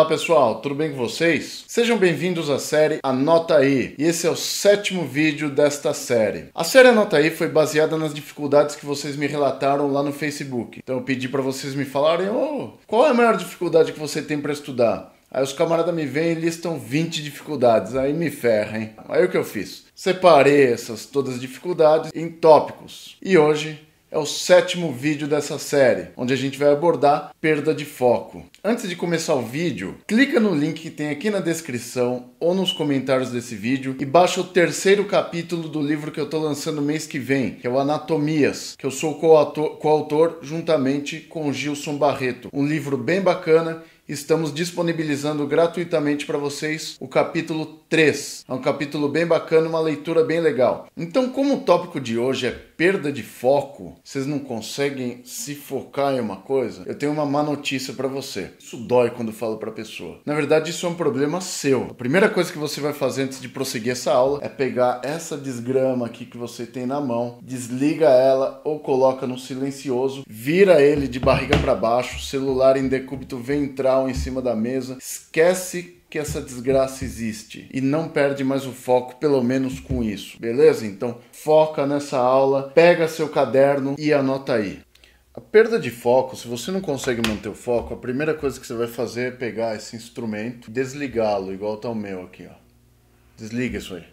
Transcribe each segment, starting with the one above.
Olá pessoal, tudo bem com vocês? Sejam bem-vindos à série Anota aí, e esse é o sétimo vídeo desta série. A série Anota aí foi baseada nas dificuldades que vocês me relataram lá no Facebook. Então eu pedi para vocês me falarem oh, qual é a maior dificuldade que você tem para estudar. Aí os camaradas me vêm e listam 20 dificuldades, aí me ferrem. Aí o que eu fiz? Separei essas todas as dificuldades em tópicos. E hoje é o sétimo vídeo dessa série, onde a gente vai abordar perda de foco. Antes de começar o vídeo, clica no link que tem aqui na descrição ou nos comentários desse vídeo e baixa o terceiro capítulo do livro que eu estou lançando mês que vem, que é o Anatomias, que eu sou coautor juntamente com Gilson Barreto. Um livro bem bacana estamos disponibilizando gratuitamente para vocês o capítulo 3. É um capítulo bem bacana, uma leitura bem legal. Então, como o tópico de hoje é perda de foco, vocês não conseguem se focar em uma coisa, eu tenho uma má notícia para você. Isso dói quando falo para a pessoa. Na verdade, isso é um problema seu. A primeira coisa que você vai fazer antes de prosseguir essa aula é pegar essa desgrama aqui que você tem na mão, desliga ela ou coloca no silencioso, vira ele de barriga para baixo, celular em decúbito ventral em cima da mesa, esquece que essa desgraça existe e não perde mais o foco, pelo menos com isso, beleza? Então foca nessa aula, pega seu caderno e anota aí. A perda de foco, se você não consegue manter o foco, a primeira coisa que você vai fazer é pegar esse instrumento, desligá-lo, igual tá o meu aqui, ó. Desliga isso aí.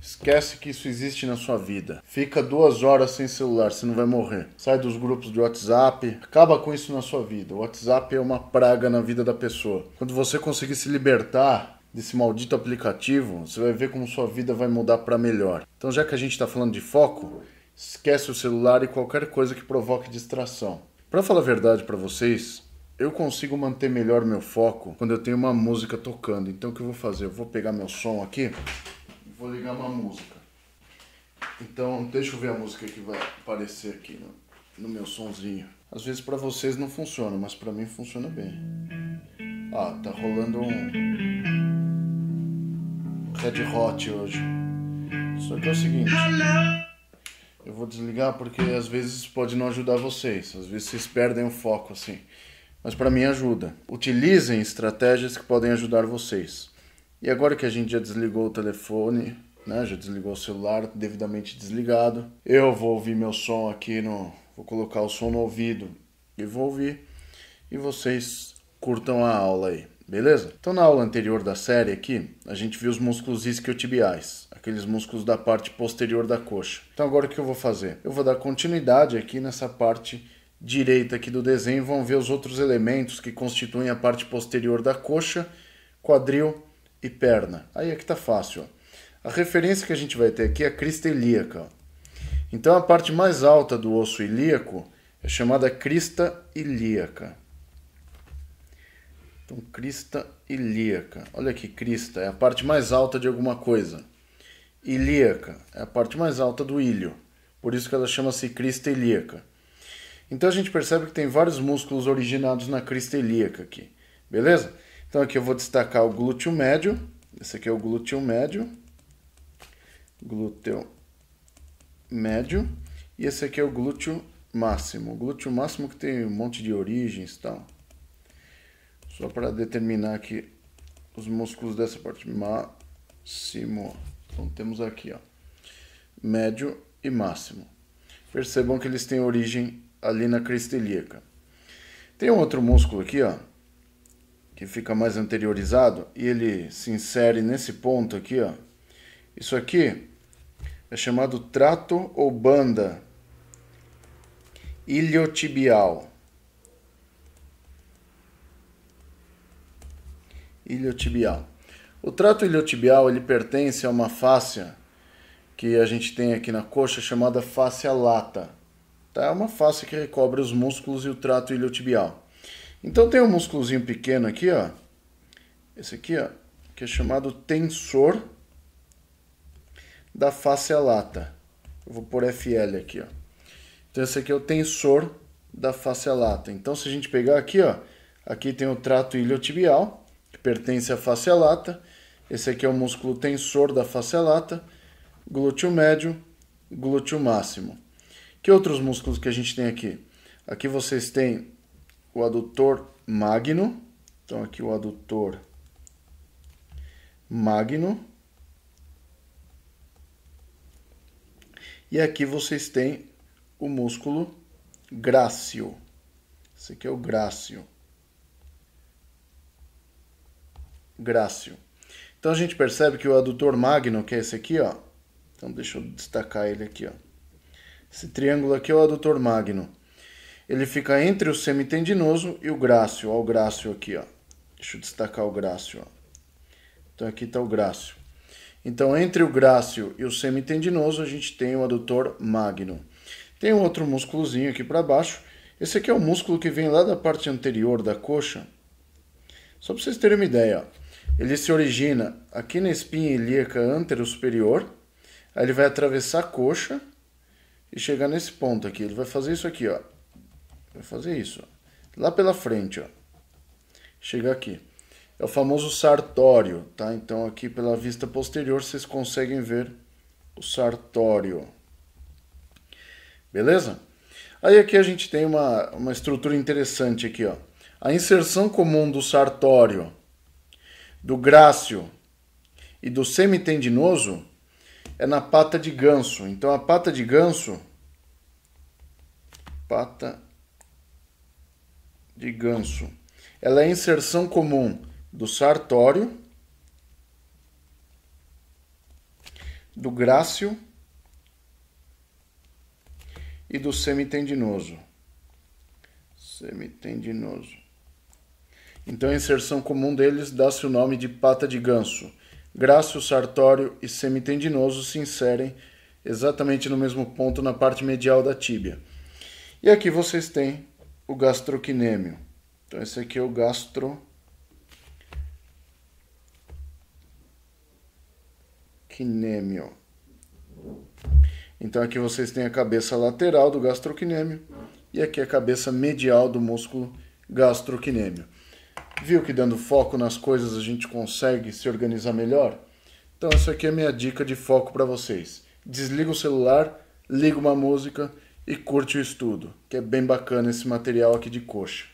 Esquece que isso existe na sua vida. Fica duas horas sem celular, você não vai morrer. Sai dos grupos de WhatsApp, acaba com isso na sua vida. O WhatsApp é uma praga na vida da pessoa. Quando você conseguir se libertar desse maldito aplicativo, você vai ver como sua vida vai mudar para melhor. Então, já que a gente está falando de foco, esquece o celular e qualquer coisa que provoque distração. Para falar a verdade para vocês, eu consigo manter melhor meu foco quando eu tenho uma música tocando. Então, o que eu vou fazer? Eu vou pegar meu som aqui vou ligar uma música. Então, deixa eu ver a música que vai aparecer aqui no, no meu sonzinho. Às vezes para vocês não funciona, mas para mim funciona bem. Ah, tá rolando um Red Hot hoje. Só que é o seguinte. Eu vou desligar porque às vezes pode não ajudar vocês, às vezes vocês perdem o foco assim. Mas para mim ajuda. Utilizem estratégias que podem ajudar vocês. E agora que a gente já desligou o telefone, né, já desligou o celular, devidamente desligado, eu vou ouvir meu som aqui no, vou colocar o som no ouvido e vou ouvir e vocês curtam a aula aí, beleza? Então na aula anterior da série aqui, a gente viu os músculos isquiotibiais, aqueles músculos da parte posterior da coxa. Então agora o que eu vou fazer? Eu vou dar continuidade aqui nessa parte direita aqui do desenho, vão ver os outros elementos que constituem a parte posterior da coxa, quadril e perna. Aí aqui é tá fácil. A referência que a gente vai ter aqui é a crista ilíaca. Então a parte mais alta do osso ilíaco é chamada crista ilíaca. Então crista ilíaca. Olha aqui, crista é a parte mais alta de alguma coisa. Ilíaca é a parte mais alta do ilho. Por isso que ela chama-se crista ilíaca. Então a gente percebe que tem vários músculos originados na crista ilíaca aqui. Beleza? Então aqui eu vou destacar o glúteo médio. Esse aqui é o glúteo médio. Glúteo médio. E esse aqui é o glúteo máximo. O glúteo máximo que tem um monte de origens e tal. Só para determinar aqui os músculos dessa parte. Máximo. Então temos aqui, ó. Médio e máximo. Percebam que eles têm origem ali na crista ilíaca. Tem um outro músculo aqui, ó que fica mais anteriorizado, e ele se insere nesse ponto aqui, ó. Isso aqui é chamado trato ou banda iliotibial. Iliotibial. O trato iliotibial ele pertence a uma fáscia que a gente tem aqui na coxa chamada fáscia lata. Tá? É uma fáscia que recobre os músculos e o trato iliotibial. Então tem um músculozinho pequeno aqui, ó. Esse aqui, ó, que é chamado tensor da face lata. Eu vou pôr FL aqui, ó. Então esse aqui é o tensor da face lata. Então se a gente pegar aqui, ó, aqui tem o trato iliotibial, que pertence à face lata. Esse aqui é o músculo tensor da face lata, glúteo médio, glúteo máximo. Que outros músculos que a gente tem aqui? Aqui vocês têm o adutor magno. Então, aqui o adutor magno. E aqui vocês têm o músculo grácio. Esse aqui é o grácio. Grácio. Então a gente percebe que o adutor magno, que é esse aqui, ó. Então deixa eu destacar ele aqui, ó. Esse triângulo aqui é o adutor magno. Ele fica entre o semitendinoso e o grácio. Olha o grácio aqui, ó. Deixa eu destacar o grácio, ó. Então aqui está o grácio. Então, entre o grácio e o semitendinoso, a gente tem o adutor magno. Tem um outro músculozinho aqui para baixo. Esse aqui é o músculo que vem lá da parte anterior da coxa. Só para vocês terem uma ideia, ó. ele se origina aqui na espinha ilíaca superior, aí ele vai atravessar a coxa e chegar nesse ponto aqui. Ele vai fazer isso aqui, ó. Vai fazer isso. Lá pela frente, ó. Chega aqui. É o famoso sartório, tá? Então aqui pela vista posterior vocês conseguem ver o sartório. Beleza? Aí aqui a gente tem uma, uma estrutura interessante aqui, ó. A inserção comum do sartório, do grácio e do semitendinoso é na pata de ganso. Então a pata de ganso, pata de ganso. Ela é inserção comum do sartório, do grácio e do semitendinoso. Semitendinoso. Então, a inserção comum deles dá-se o nome de pata de ganso. Grácio, sartório e semitendinoso se inserem exatamente no mesmo ponto na parte medial da tíbia. E aqui vocês têm o gastroquinêmio. Então esse aqui é o gastroquinêmio. Então aqui vocês têm a cabeça lateral do gastroquinêmio e aqui a cabeça medial do músculo gastroquinêmio. Viu que dando foco nas coisas a gente consegue se organizar melhor? Então essa aqui é a minha dica de foco para vocês. Desliga o celular, liga uma música e curte o estudo, que é bem bacana esse material aqui de coxa.